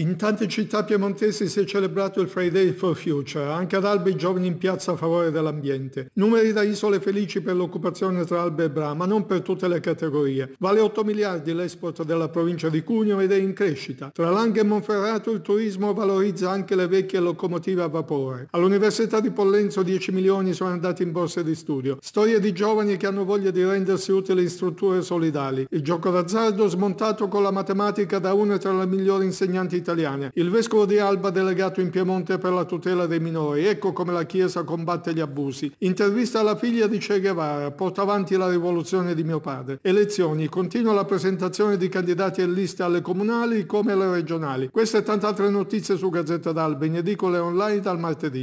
In tante città piemontesi si è celebrato il Friday for Future, anche ad Albi i giovani in piazza a favore dell'ambiente. Numeri da isole felici per l'occupazione tra Albe e Bra, ma non per tutte le categorie. Vale 8 miliardi l'export della provincia di Cuneo ed è in crescita. Tra Langhe e Monferrato il turismo valorizza anche le vecchie locomotive a vapore. All'Università di Pollenzo 10 milioni sono andati in borse di studio. Storie di giovani che hanno voglia di rendersi utili in strutture solidali. Il gioco d'azzardo smontato con la matematica da una tra le migliori insegnanti italiane italiane. Il vescovo di Alba delegato in Piemonte per la tutela dei minori, ecco come la Chiesa combatte gli abusi. Intervista alla figlia di Che Guevara, porta avanti la rivoluzione di mio padre. Elezioni, continua la presentazione di candidati e liste alle comunali come alle regionali. Queste e tante altre notizie su Gazzetta d'Alba in edicole online dal martedì.